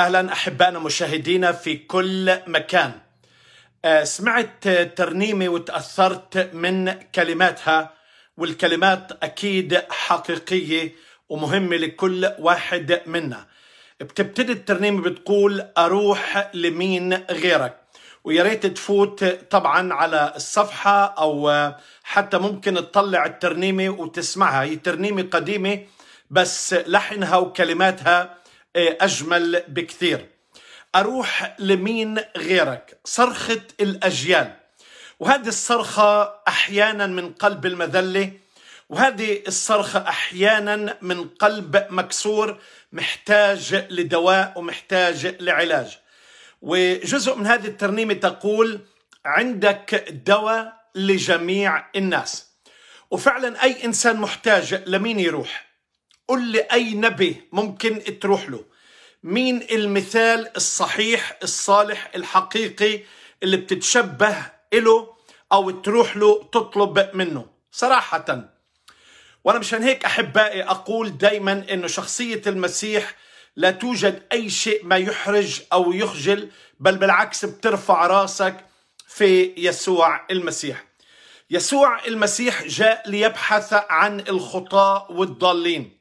اهلا احبائنا مشاهدينا في كل مكان آه، سمعت ترنيمه وتاثرت من كلماتها والكلمات اكيد حقيقيه ومهمه لكل واحد منا بتبتدي الترنيمه بتقول اروح لمين غيرك ويا ريت تفوت طبعا على الصفحه او حتى ممكن تطلع الترنيمه وتسمعها هي ترنيمه قديمه بس لحنها وكلماتها إيه، أجمل بكثير أروح لمين غيرك صرخة الأجيال وهذه الصرخة أحيانا من قلب المذلة وهذه الصرخة أحيانا من قلب مكسور محتاج لدواء ومحتاج لعلاج وجزء من هذه الترنيمة تقول عندك دواء لجميع الناس وفعلا أي إنسان محتاج لمين يروح قل لي أي نبي ممكن تروح له مين المثال الصحيح الصالح الحقيقي اللي بتتشبه إله أو تروح له تطلب منه صراحة وأنا مشان هيك أحبائي أقول دايما أنه شخصية المسيح لا توجد أي شيء ما يحرج أو يخجل بل بالعكس بترفع راسك في يسوع المسيح يسوع المسيح جاء ليبحث عن الخطاة والضالين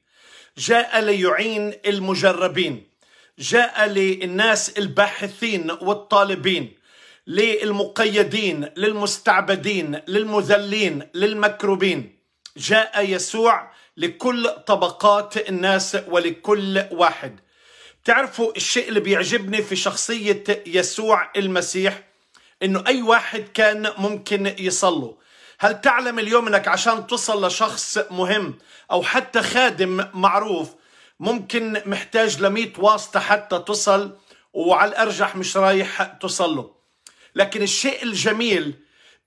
جاء ليعين المجربين جاء للناس الباحثين والطالبين للمقيدين للمستعبدين للمذلين للمكروبين جاء يسوع لكل طبقات الناس ولكل واحد تعرفوا الشيء اللي بيعجبني في شخصية يسوع المسيح انه اي واحد كان ممكن يصلوا هل تعلم اليوم انك عشان تصل لشخص مهم او حتى خادم معروف ممكن محتاج ل واسطه حتى تصل وعلى الارجح مش رايح تصل له لكن الشيء الجميل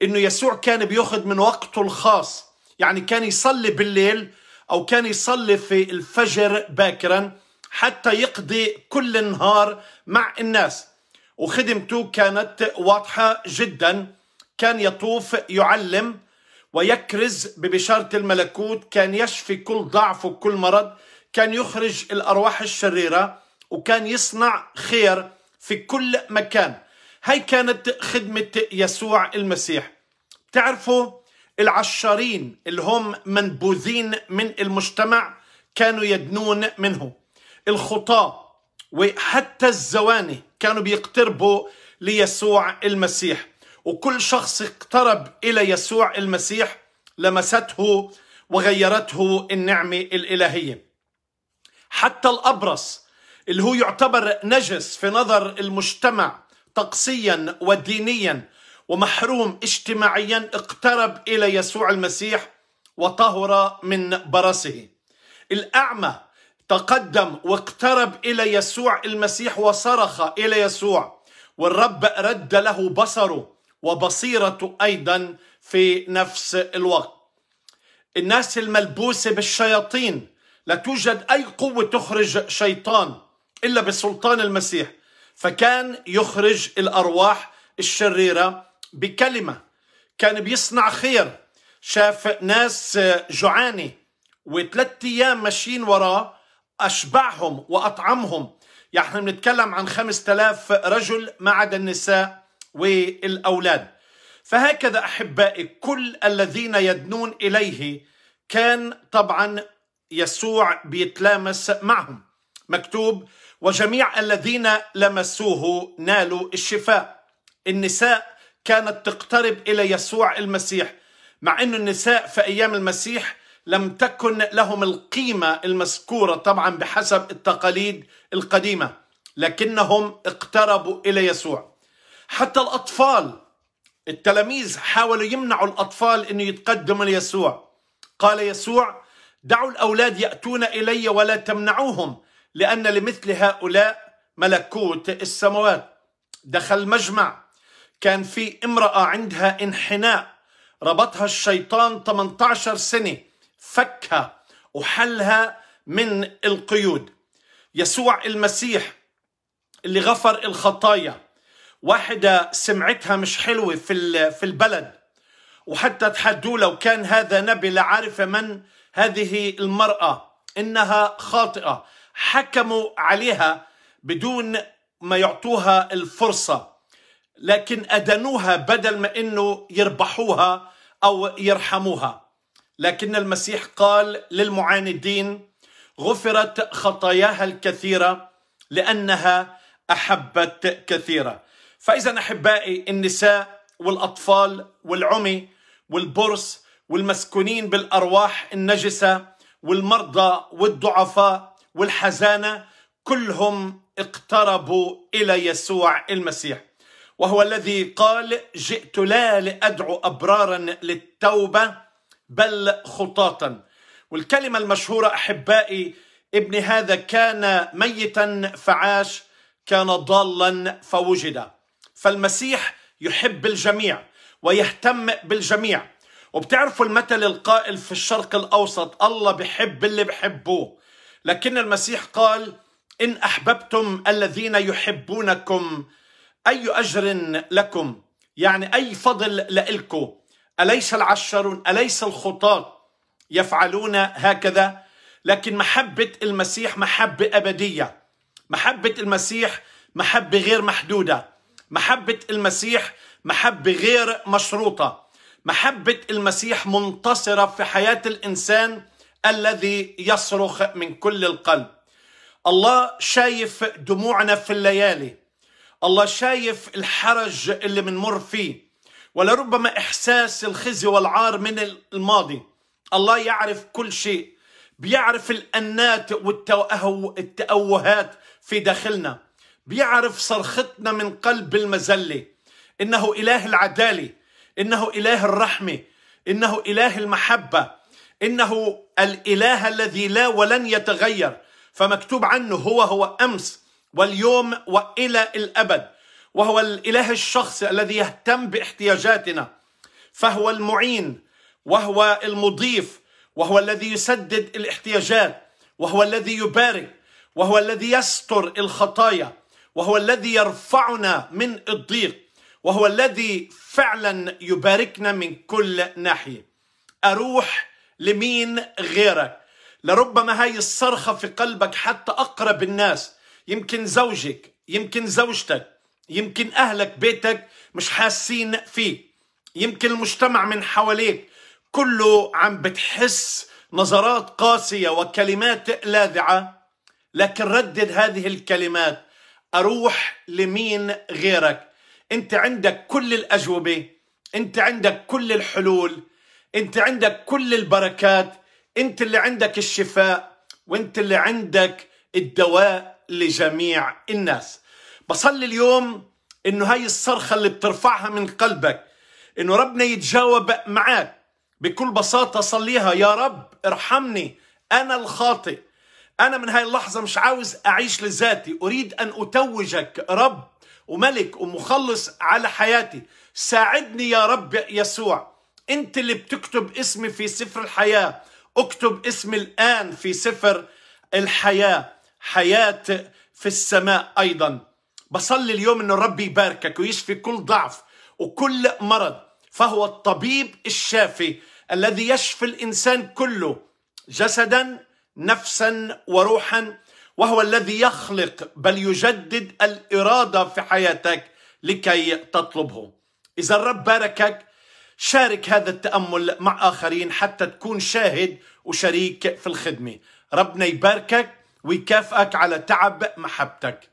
انه يسوع كان بياخذ من وقته الخاص يعني كان يصلي بالليل او كان يصلي في الفجر باكرا حتى يقضي كل النهار مع الناس وخدمته كانت واضحه جدا كان يطوف يعلم ويكرز ببشارة الملكوت كان يشفي كل ضعف وكل مرض كان يخرج الأرواح الشريرة وكان يصنع خير في كل مكان هاي كانت خدمة يسوع المسيح تعرفوا العشارين اللي هم منبوذين من المجتمع كانوا يدنون منه الخطاة وحتى الزواني كانوا بيقتربوا ليسوع المسيح وكل شخص اقترب إلى يسوع المسيح لمسته وغيرته النعمة الإلهية حتى الأبرص اللي هو يعتبر نجس في نظر المجتمع طقسيا ودينيا ومحروم اجتماعيا اقترب إلى يسوع المسيح وطهر من برصه الأعمى تقدم واقترب إلى يسوع المسيح وصرخ إلى يسوع والرب رد له بصره وبصيرته أيضا في نفس الوقت الناس الملبوسة بالشياطين لا توجد أي قوة تخرج شيطان إلا بسلطان المسيح فكان يخرج الأرواح الشريرة بكلمة كان بيصنع خير شاف ناس جوعانة وثلاث أيام ماشيين وراه أشبعهم وأطعمهم يعني بنتكلم عن خمسة آلاف رجل ما عدا النساء والأولاد فهكذا أحبائي كل الذين يدنون إليه كان طبعا يسوع بيتلامس معهم مكتوب وجميع الذين لمسوه نالوا الشفاء النساء كانت تقترب إلى يسوع المسيح مع أن النساء في أيام المسيح لم تكن لهم القيمة المذكورة طبعا بحسب التقاليد القديمة لكنهم اقتربوا إلى يسوع حتى الأطفال التلاميذ حاولوا يمنعوا الأطفال أنه يتقدموا ليسوع قال يسوع دعوا الأولاد يأتون إلي ولا تمنعوهم لأن لمثل هؤلاء ملكوت السماوات دخل مجمع كان في امرأة عندها انحناء ربطها الشيطان 18 سنة فكها وحلها من القيود يسوع المسيح اللي غفر الخطايا واحدة سمعتها مش حلوة في في البلد وحتى تحدوا لو كان هذا نبي لعرف من هذه المرأة إنها خاطئة حكموا عليها بدون ما يعطوها الفرصة لكن أدنوها بدل ما إنه يربحوها أو يرحموها لكن المسيح قال للمعاندين غفرت خطاياها الكثيرة لأنها أحبت كثيرا فإذا أحبائي النساء والأطفال والعمي والبرص والمسكونين بالأرواح النجسة والمرضى والضعفاء والحزانة كلهم اقتربوا إلى يسوع المسيح وهو الذي قال جئت لا لأدعو أبرارا للتوبة بل خطاطا والكلمة المشهورة أحبائي ابن هذا كان ميتا فعاش كان ضالا فوجد فالمسيح يحب الجميع ويهتم بالجميع وبتعرفوا المثل القائل في الشرق الأوسط الله بحب اللي بحبوه لكن المسيح قال إن أحببتم الذين يحبونكم أي أجر لكم يعني أي فضل لإلكم أليس العشرون أليس الخطاة يفعلون هكذا لكن محبة المسيح محبة أبدية محبة المسيح محبة غير محدودة محبة المسيح محبة غير مشروطة محبة المسيح منتصرة في حياة الإنسان الذي يصرخ من كل القلب الله شايف دموعنا في الليالي الله شايف الحرج اللي بنمر فيه ولربما إحساس الخزي والعار من الماضي الله يعرف كل شيء بيعرف الأنات والتأوهات في داخلنا بيعرف صرختنا من قلب المزلة إنه إله العدالة إنه إله الرحمة إنه إله المحبة إنه الإله الذي لا ولن يتغير فمكتوب عنه هو هو أمس واليوم وإلى الأبد وهو الإله الشخصي الذي يهتم باحتياجاتنا فهو المعين وهو المضيف وهو الذي يسدد الاحتياجات وهو الذي يبارك وهو الذي يستر الخطايا وهو الذي يرفعنا من الضيق وهو الذي فعلا يباركنا من كل ناحيه اروح لمين غيرك لربما هاي الصرخه في قلبك حتى اقرب الناس يمكن زوجك يمكن زوجتك يمكن اهلك بيتك مش حاسين فيك يمكن المجتمع من حواليك كله عم بتحس نظرات قاسيه وكلمات لاذعه لكن ردد هذه الكلمات اروح لمين غيرك انت عندك كل الاجوبه انت عندك كل الحلول انت عندك كل البركات انت اللي عندك الشفاء وانت اللي عندك الدواء لجميع الناس بصلي اليوم انه هاي الصرخة اللي بترفعها من قلبك انه ربنا يتجاوب معك بكل بساطة صليها يا رب ارحمني انا الخاطئ أنا من هاي اللحظة مش عاوز أعيش لذاتي أريد أن أتوجك رب وملك ومخلص على حياتي ساعدني يا رب يسوع أنت اللي بتكتب اسمي في سفر الحياة اكتب اسمي الآن في سفر الحياة حياة في السماء أيضا بصلي اليوم أن الرب يباركك ويشفي كل ضعف وكل مرض فهو الطبيب الشافي الذي يشفي الإنسان كله جسدا نفسا وروحا وهو الذي يخلق بل يجدد الاراده في حياتك لكي تطلبه. اذا الرب باركك شارك هذا التامل مع اخرين حتى تكون شاهد وشريك في الخدمه. ربنا يباركك ويكافئك على تعب محبتك.